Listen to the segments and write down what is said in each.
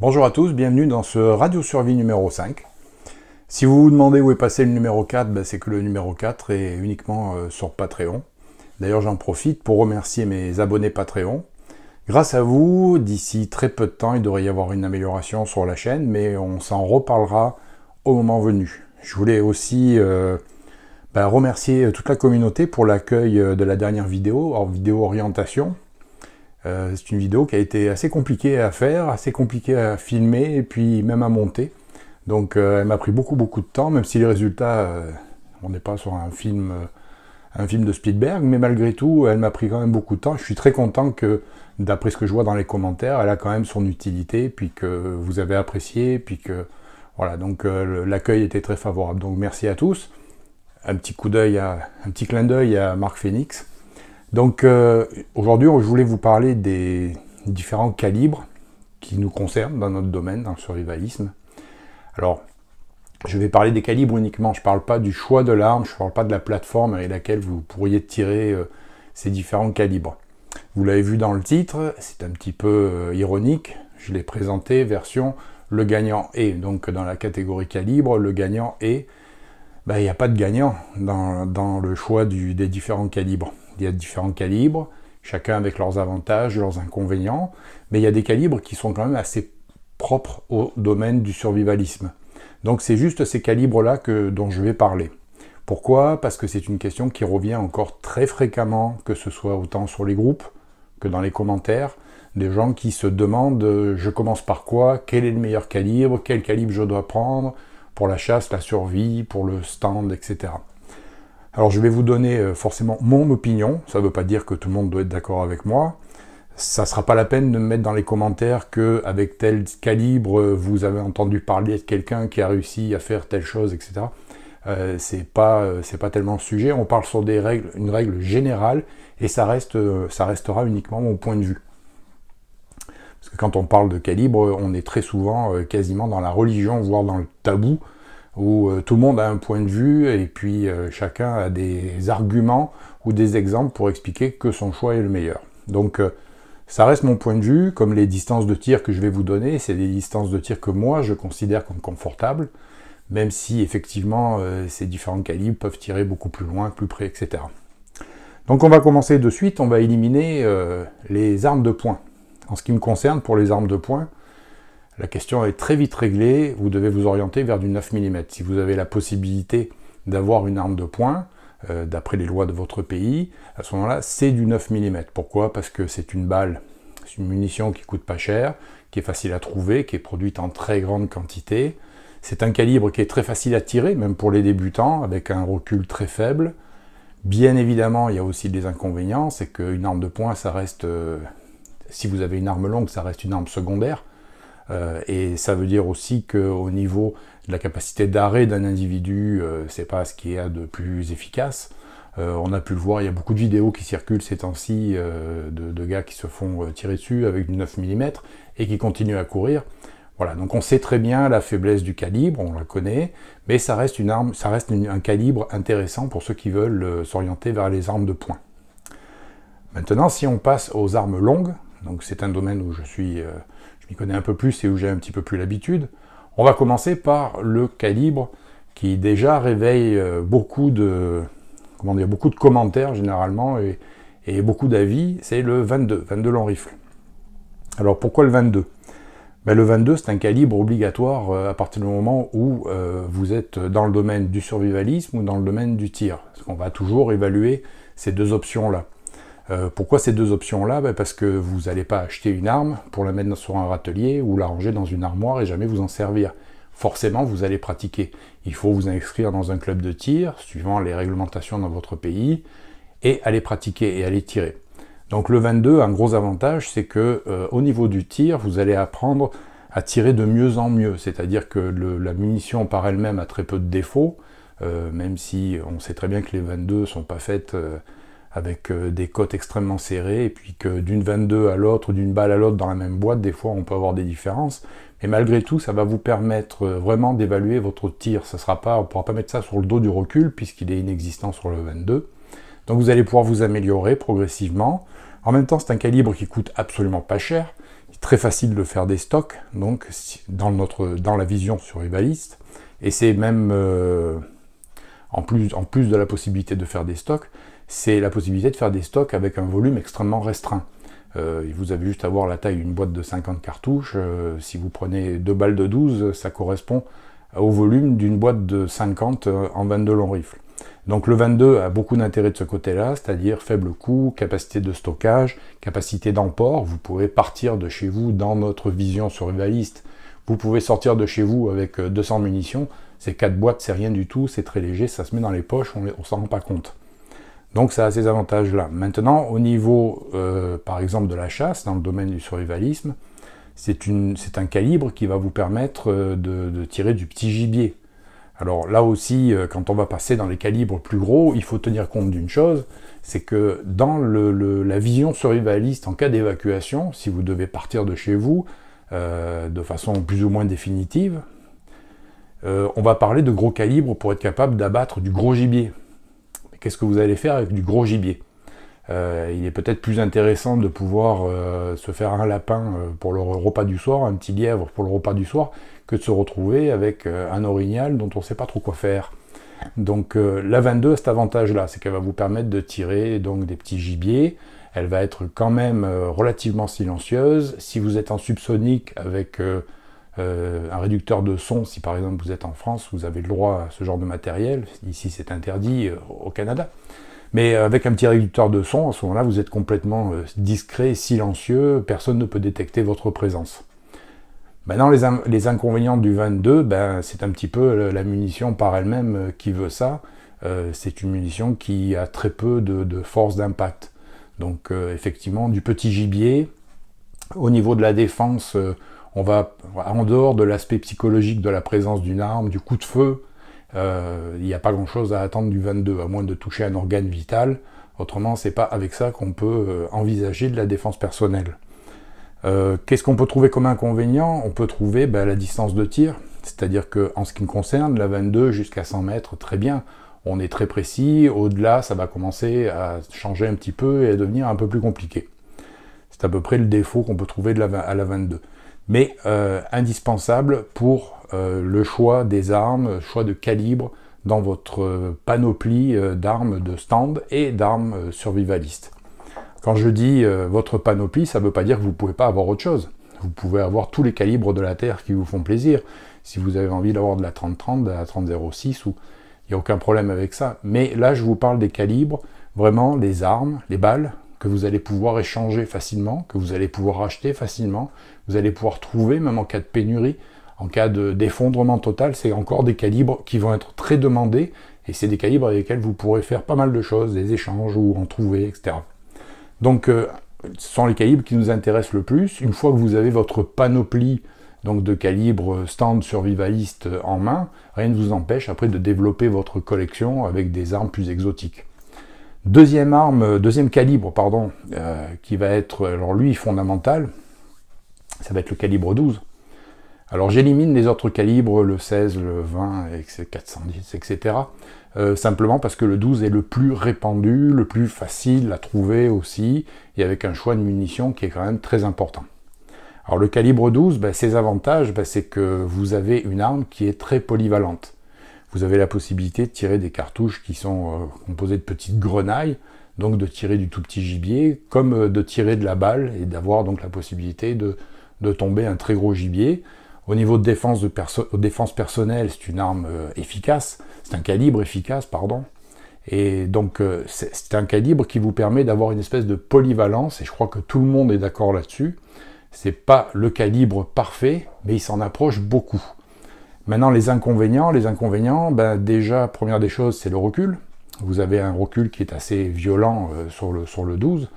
Bonjour à tous, bienvenue dans ce Radio Survie numéro 5. Si vous vous demandez où est passé le numéro 4, ben, c'est que le numéro 4 est uniquement euh, sur Patreon. D'ailleurs, j'en profite pour remercier mes abonnés Patreon. Grâce à vous, d'ici très peu de temps, il devrait y avoir une amélioration sur la chaîne, mais on s'en reparlera au moment venu. Je voulais aussi euh, ben, remercier toute la communauté pour l'accueil euh, de la dernière vidéo, en vidéo orientation, euh, c'est une vidéo qui a été assez compliquée à faire, assez compliquée à filmer et puis même à monter. Donc euh, elle m'a pris beaucoup beaucoup de temps, même si les résultats, euh, on n'est pas sur un film, un film de Spielberg, mais malgré tout, elle m'a pris quand même beaucoup de temps. Je suis très content que, d'après ce que je vois dans les commentaires, elle a quand même son utilité, puis que vous avez apprécié, puis que voilà. Donc l'accueil était très favorable. Donc merci à tous. Un petit coup d'œil, un petit clin d'œil à Marc Phoenix donc euh, aujourd'hui, je voulais vous parler des différents calibres qui nous concernent dans notre domaine, dans le survivalisme. Alors, je vais parler des calibres uniquement, je ne parle pas du choix de l'arme, je ne parle pas de la plateforme avec laquelle vous pourriez tirer euh, ces différents calibres. Vous l'avez vu dans le titre, c'est un petit peu euh, ironique, je l'ai présenté version le gagnant et. Donc dans la catégorie calibre, le gagnant et, ben, Il n'y a pas de gagnant dans, le choix des différents calibres. Il y a différents calibres, chacun avec leurs avantages, leurs inconvénients, mais il y a des calibres qui sont quand même assez propres au domaine du survivalisme. Donc c'est juste ces calibres-là dont je vais parler. Pourquoi Parce que c'est une question qui revient encore très fréquemment, que ce soit autant sur les groupes que dans les commentaires, des gens qui se demandent euh, je commence par quoi, quel est le meilleur calibre, quel calibre je dois prendre pour la chasse, la survie, pour le stand, etc. Alors je vais vous donner euh, forcément mon opinion, ça ne veut pas dire que tout le monde doit être d'accord avec moi. Ça ne sera pas la peine de me mettre dans les commentaires qu'avec tel calibre vous avez entendu parler de quelqu'un qui a réussi à faire telle chose, etc. Euh, euh, c'est pas tellement le sujet. On parle sur des règles, une règle générale et ça reste ça restera uniquement mon point de vue. Parce que quand on parle de calibre, on est très souvent quasiment dans la religion, voire dans le tabou où euh, tout le monde a un point de vue et puis euh, chacun a des arguments ou des exemples pour expliquer que son choix est le meilleur. Donc euh, ça reste mon point de vue, comme les distances de tir que je vais vous donner, c'est des distances de tir que moi je considère comme confortables, même si effectivement ces différents calibres peuvent tirer beaucoup plus loin, plus près, etc. Donc on va commencer de suite, on va éliminer les armes de poing. En ce qui me concerne, pour les armes de poing, la question est très vite réglée, vous devez vous orienter vers du 9 mm. Si vous avez la possibilité d'avoir une arme de poing, euh, d'après les lois de votre pays, à ce moment-là, c'est du 9 mm. Pourquoi Parce que c'est une balle, c'est une munition qui coûte pas cher, qui est facile à trouver, qui est produite en très grande quantité. C'est un calibre qui est très facile à tirer, même pour les débutants, avec un recul très faible. Bien évidemment, il y a aussi des inconvénients, c'est qu'une arme de poing, ça reste... Euh, si vous avez une arme longue, ça reste une arme secondaire. Euh, et ça veut dire aussi qu'au niveau de la capacité d'arrêt d'un individu, euh, c'est pas ce qu'il y a de plus efficace. Euh, on a pu le voir, il y a beaucoup de vidéos qui circulent ces temps-ci de, gars qui se font tirer dessus avec du 9 mm et qui continuent à courir. Voilà, donc on sait très bien la faiblesse du calibre, on la connaît, mais ça reste une arme, ça reste un calibre intéressant pour ceux qui veulent s'orienter vers les armes de poing. Maintenant, si on passe aux armes longues, donc c'est un domaine où je suis, euh, je m'y connais un peu plus et où j'ai un petit peu plus l'habitude. On va commencer par le calibre qui déjà réveille euh, beaucoup de, comment dire, beaucoup de commentaires généralement et, beaucoup d'avis. C'est le 22, 22 long rifle. Alors pourquoi le 22 ben, Le 22 c'est un calibre obligatoire euh, à partir du moment où vous êtes dans le domaine du survivalisme ou dans le domaine du tir. On qu'on va toujours évaluer ces deux options-là. Euh, pourquoi ces deux options-là ben, Parce que vous n'allez pas acheter une arme pour la mettre sur un râtelier ou la ranger dans une armoire et jamais vous en servir. Forcément, vous allez pratiquer. Il faut vous inscrire dans un club de tir, suivant les réglementations dans votre pays, et aller pratiquer et aller tirer. Donc le 22, un gros avantage, c'est que euh, au niveau du tir, vous allez apprendre à tirer de mieux en mieux. C'est-à-dire que la munition par elle-même a très peu de défauts, euh, même si on sait très bien que les 22 sont pas faites avec euh, des cotes extrêmement serrées, et puis que d'une 22 à l'autre, d'une balle à l'autre dans la même boîte, des fois on peut avoir des différences. Mais malgré tout, ça va vous permettre euh, vraiment d'évaluer votre tir. Ça sera pas, on ne pourra pas mettre ça sur le dos du recul, puisqu'il est inexistant sur le 22. Donc vous allez pouvoir vous améliorer progressivement. En même temps, c'est un calibre qui coûte absolument pas cher. C'est très facile de faire des stocks, donc dans, notre, dans la vision sur balistes Et c'est même, euh, plus, en plus de la possibilité de faire des stocks, c'est la possibilité de faire des stocks avec un volume extrêmement restreint. Euh, vous avez juste à voir la taille d'une boîte de 50 cartouches. Euh, si vous prenez deux balles de 12, ça correspond au volume d'une boîte de 50 euh, en 22 long rifle. Donc le 22 a beaucoup d'intérêt de ce côté-là, c'est-à-dire faible coût, capacité de stockage, capacité d'emport. Vous pouvez partir de chez vous dans notre vision survivaliste. Vous pouvez sortir de chez vous avec 200 munitions. Ces 4 boîtes, c'est rien du tout, c'est très léger, ça se met dans les poches, on ne s'en rend pas compte. Donc ça a ces avantages-là. Maintenant, au niveau, euh, par exemple, de la chasse, dans le domaine du survivalisme, c'est un calibre qui va vous permettre euh, de, tirer du petit gibier. Alors là aussi, euh, quand on va passer dans les calibres plus gros, il faut tenir compte d'une chose, c'est que dans la vision survivaliste en cas d'évacuation, si vous devez partir de chez vous de façon plus ou moins définitive, on va parler de gros calibres pour être capable d'abattre du gros gibier qu'est-ce que vous allez faire avec du gros gibier euh, il est peut-être plus intéressant de pouvoir euh, se faire un lapin euh, pour le repas du soir, un petit lièvre pour le repas du soir, que de se retrouver avec un orignal dont on ne sait pas trop quoi faire. Donc la 22 a cet avantage-là, c'est qu'elle va vous permettre de tirer donc des petits gibiers. Elle va être quand même relativement silencieuse. Si vous êtes en subsonique avec euh, un réducteur de son, si par exemple vous êtes en France, vous avez le droit à ce genre de matériel. Ici, c'est interdit euh, au Canada. Mais euh, avec un petit réducteur de son, à ce moment-là, vous êtes complètement discret, silencieux, personne ne peut détecter votre présence. Maintenant, les, les inconvénients du 22, ben, c'est un petit peu la munition par elle-même qui veut ça. c'est une munition qui a très peu de force d'impact. Donc, effectivement, du petit gibier, au niveau de la défense, on va, en dehors de l'aspect psychologique de la présence d'une arme, du coup de feu, euh, il n'y a pas grand-chose à attendre du 22, à moins de toucher un organe vital. Autrement, c'est pas avec ça qu'on peut euh, envisager de la défense personnelle. Euh, qu'est-ce qu'on peut trouver comme inconvénient On peut trouver bah, la distance de tir, c'est-à-dire que en ce qui me concerne, la 22 jusqu'à 100 mètres, très bien, on est très précis. Au-delà, ça va commencer à changer un petit peu et à devenir un peu plus compliqué. C'est à peu près le défaut qu'on peut trouver de la, à la 22 mais euh, indispensable pour euh, le choix des armes, choix de calibre dans votre euh, panoplie d'armes de stand et d'armes survivalistes. Quand je dis votre panoplie, ça ne veut pas dire que vous ne pouvez pas avoir autre chose. Vous pouvez avoir tous les calibres de la Terre qui vous font plaisir. Si vous avez envie d'avoir de la 30-30, de la 30-06, ou... il n'y a aucun problème avec ça. Mais là, je vous parle des calibres, vraiment des armes, les balles, que vous allez pouvoir échanger facilement, que vous allez pouvoir acheter facilement, vous allez pouvoir trouver, même en cas de pénurie, en cas d'effondrement total, c'est encore des calibres qui vont être très demandés, et c'est des calibres avec lesquels vous pourrez faire pas mal de choses, des échanges ou en trouver, etc. Donc, euh, ce sont les calibres qui nous intéressent le plus. Une fois que vous avez votre panoplie donc de calibres stand survivaliste en main, rien ne vous empêche après de développer votre collection avec des armes plus exotiques. Deuxième arme, deuxième calibre, pardon, euh, qui va être alors lui fondamental, ça va être le calibre 12. Alors j'élimine les autres calibres, le 16, le 20, le 410, etc. simplement parce que le 12 est le plus répandu, le plus facile à trouver aussi, et avec un choix de munitions qui est quand même très important. Alors le calibre 12, ben, ses avantages, ben, c'est que vous avez une arme qui est très polyvalente. Vous avez la possibilité de tirer des cartouches qui sont euh, composées de petites grenailles, donc de tirer du tout petit gibier, comme euh, de tirer de la balle et d'avoir donc la possibilité de, de tomber un très gros gibier. Au niveau de défense, de défense personnelle, c'est une arme euh, efficace, c'est un calibre efficace, pardon. Et donc euh, c'est un calibre qui vous permet d'avoir une espèce de polyvalence, et je crois que tout le monde est d'accord là-dessus. C'est pas le calibre parfait, mais il s'en approche beaucoup. Maintenant, les inconvénients, les inconvénients, ben déjà, première des choses, c'est le recul. Vous avez un recul qui est assez violent euh, sur, le, sur le 12.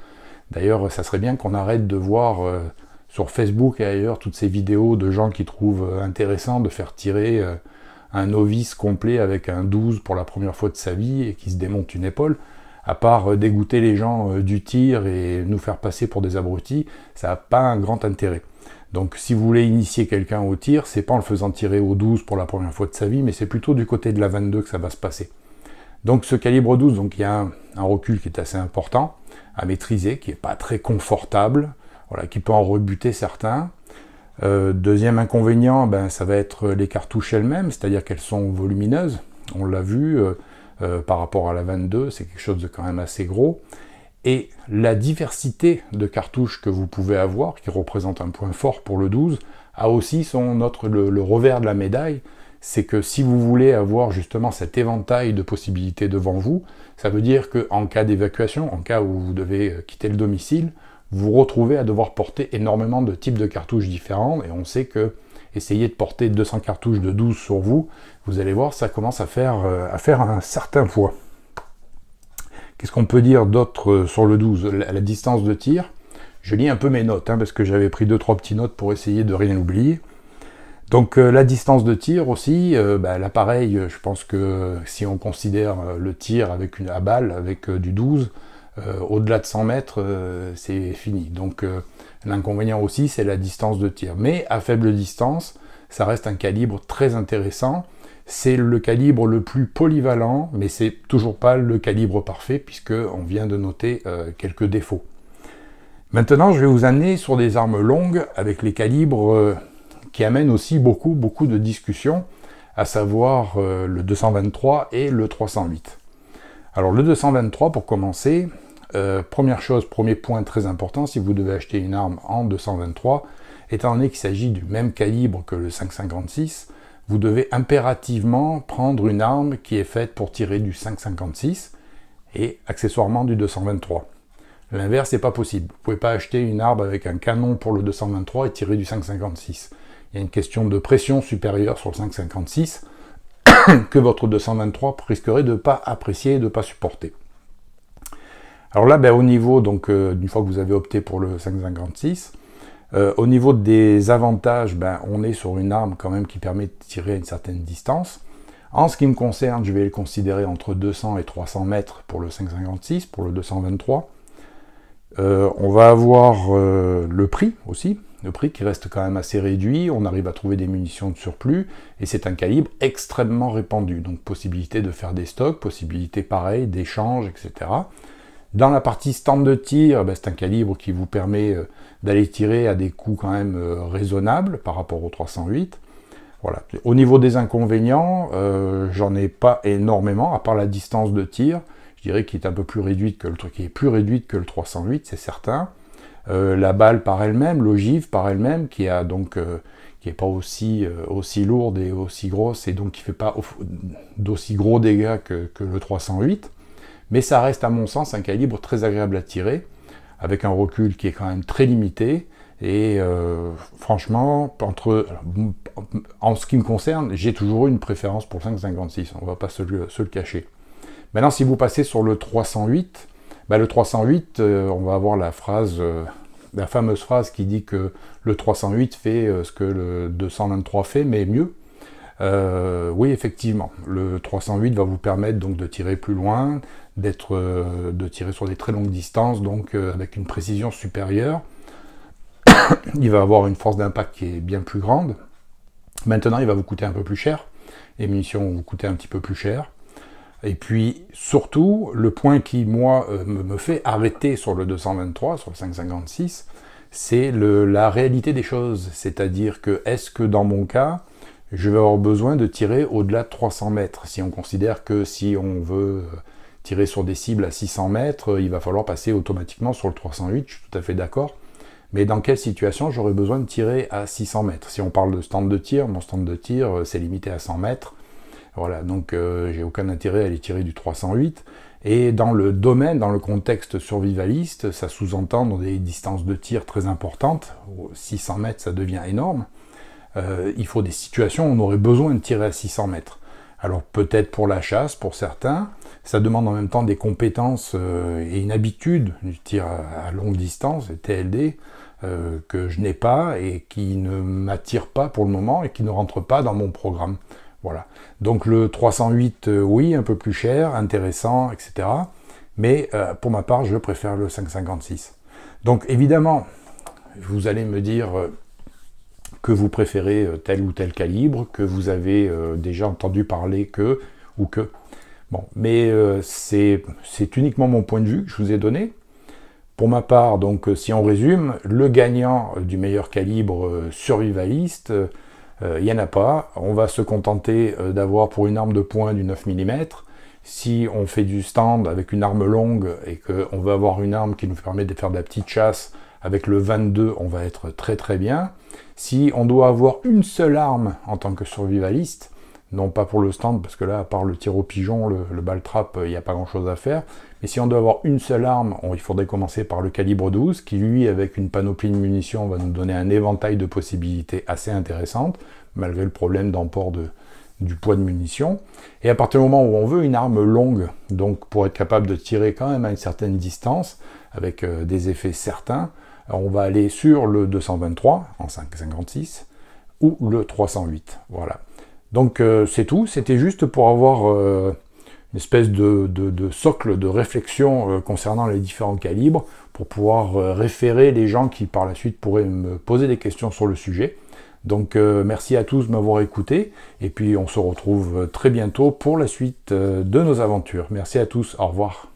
D'ailleurs, ça serait bien qu'on arrête de voir sur Facebook et ailleurs toutes ces vidéos de gens qui trouvent euh, intéressant de faire tirer euh, un novice complet avec un 12 pour la première fois de sa vie et qui se démonte une épaule. À part euh, dégoûter les gens du tir et nous faire passer pour des abrutis, ça n'a pas un grand intérêt. Donc si vous voulez initier quelqu'un au tir, c'est pas en le faisant tirer au 12 pour la première fois de sa vie, mais c'est plutôt du côté de la 22 que ça va se passer. Donc ce calibre 12, donc il y a un, un recul qui est assez important à maîtriser, qui n'est pas très confortable, qui peut en rebuter certains. Euh, deuxième inconvénient, ben, ça va être les cartouches elles-mêmes, c'est-à-dire qu'elles sont volumineuses. On l'a vu euh, euh, par rapport à la 22, c'est quelque chose de quand même assez gros. Et la diversité de cartouches que vous pouvez avoir, qui représente un point fort pour le 12, a aussi le, le revers de la médaille, c'est que si vous voulez avoir justement cet éventail de possibilités devant vous, ça veut dire qu'en cas d'évacuation, en cas où vous devez quitter le domicile, vous retrouvez à devoir porter énormément de types de cartouches différents. Et on sait que essayer de porter 200 cartouches de 12 sur vous, vous allez voir, ça commence à faire, euh, à faire un certain poids. Qu'est-ce qu'on peut dire d'autre euh, sur le 12 la, distance de tir. Je lis un peu mes notes, hein, parce que j'avais pris 2-3 petites notes pour essayer de rien oublier. Donc euh, la distance de tir aussi, bah, l'appareil, je pense que si on considère le tir avec une, à balle, avec du 12, euh, au-delà de 100 mètres, euh, c'est fini. Donc euh, l'inconvénient aussi, c'est la distance de tir. Mais à faible distance, ça reste un calibre très intéressant. C'est le calibre le plus polyvalent, mais c'est toujours pas le calibre parfait puisque on vient de noter quelques défauts. Maintenant, je vais vous amener sur des armes longues avec les calibres qui amènent aussi beaucoup beaucoup de discussions, à savoir le 223 et le 308. Alors le 223 pour commencer, euh, première chose, premier point très important, si vous devez acheter une arme en 223, étant donné qu'il s'agit du même calibre que le 5.56, vous devez impérativement prendre une arme qui est faite pour tirer du 5.56 et accessoirement du 223. L'inverse n'est pas possible. Vous ne pouvez pas acheter une arme avec un canon pour le 223 et tirer du 5.56. Il y a une question de pression supérieure sur le 5.56 que votre 223 risquerait de ne pas apprécier et de ne pas supporter. Alors là, ben, au niveau, donc, euh, une fois que vous avez opté pour le 556, euh, au niveau des avantages, ben, on est sur une arme quand même qui permet de tirer à une certaine distance. En ce qui me concerne, je vais le considérer entre 200 et 300 mètres pour le 556, pour le 223. Euh, on va avoir le prix aussi, le prix qui reste quand même assez réduit. On arrive à trouver des munitions de surplus et c'est un calibre extrêmement répandu. Donc possibilité de faire des stocks, possibilité pareil d'échanges, etc. Dans la partie stand de tir, ben, c'est un calibre qui vous permet euh, d'aller tirer à des coûts quand même euh, raisonnables par rapport au 308. Voilà. Au niveau des inconvénients, euh, j'en ai pas énormément, à part la distance de tir, je dirais qu'il est un peu plus réduite que le truc, est plus réduite que le 308, c'est certain. la balle par elle-même, l'ogive par elle-même, qui a donc qui n'est pas aussi, aussi lourde et aussi grosse, et donc qui ne fait pas d'aussi gros dégâts que le 308 mais ça reste à mon sens un calibre très agréable à tirer, avec un recul qui est quand même très limité. Et euh, franchement, entre, en ce qui me concerne, j'ai toujours eu une préférence pour le 5,56, on ne va pas se le, cacher. Maintenant, si vous passez sur le 308, bah, le 308, euh, on va avoir la phrase, euh, la fameuse phrase qui dit que le 308 fait ce que le 223 fait, mais mieux. oui, effectivement, le 308 va vous permettre donc de tirer plus loin, d'être, euh, de tirer sur des très longues distances, donc euh, avec une précision supérieure. il va avoir une force d'impact qui est bien plus grande. Maintenant, il va vous coûter un peu plus cher. Les munitions vont vous coûter un petit peu plus cher. Et puis, surtout, le point qui, moi, euh, me fait arrêter sur le 223, sur le 556, c'est la réalité des choses. C'est-à-dire que, est-ce que dans mon cas, je vais avoir besoin de tirer au-delà de 300 mètres Si on considère que si on veut tirer sur des cibles à 600 mètres, euh, il va falloir passer automatiquement sur le 308, je suis tout à fait d'accord. Mais dans quelle situation j'aurais besoin de tirer à 600 mètres Si on parle de stand de tir, mon stand de tir, euh, c'est limité à 100 mètres. Voilà, donc euh, j'ai aucun intérêt à les tirer du 308. Et dans le domaine, dans le contexte survivaliste, ça sous-entend des distances de tir très importantes. 600 mètres, ça devient énorme. il faut des situations où on aurait besoin de tirer à 600 mètres. Alors peut-être pour la chasse, pour certains. Ça demande en même temps des compétences euh, et une habitude du tir à longue distance, TLD, euh, que je n'ai pas et qui ne m'attire pas pour le moment et qui ne rentre pas dans mon programme. Voilà. Donc le 308, euh, oui, un peu plus cher, intéressant, etc. Mais pour ma part, je préfère le 556. Donc évidemment, vous allez me dire, que vous préférez euh, tel ou tel calibre, que vous avez euh, déjà entendu parler que ou que. Bon, mais euh, c'est uniquement mon point de vue que je vous ai donné. Pour ma part, donc si on résume, le gagnant du meilleur calibre survivaliste, il n'y en a pas. On va se contenter d'avoir pour une arme de poing du 9 mm. Si on fait du stand avec une arme longue et qu'on veut avoir une arme qui nous permet de faire de la petite chasse, avec le 22, on va être très très bien. Si on doit avoir une seule arme en tant que survivaliste, non pas pour le stand, parce que là, à part le tir au pigeon, le, le ball trap, euh, il n'y a pas grand-chose à faire. Mais si on doit avoir une seule arme, il faudrait commencer par le calibre 12, qui lui, avec une panoplie de munitions, va nous donner un éventail de possibilités assez intéressantes, malgré le problème d'emport du poids de munitions. Et à partir du moment où on veut une arme longue, donc pour être capable de tirer quand même à une certaine distance, avec euh, des effets certains, on va aller sur le 223 en 556 ou le 308. Voilà. Donc euh, c'est tout, c'était juste pour avoir euh, une espèce de, socle de réflexion euh, concernant les différents calibres, pour pouvoir référer les gens qui par la suite pourraient me poser des questions sur le sujet. Donc merci à tous de m'avoir écouté, et puis on se retrouve très bientôt pour la suite de nos aventures. Merci à tous, au revoir.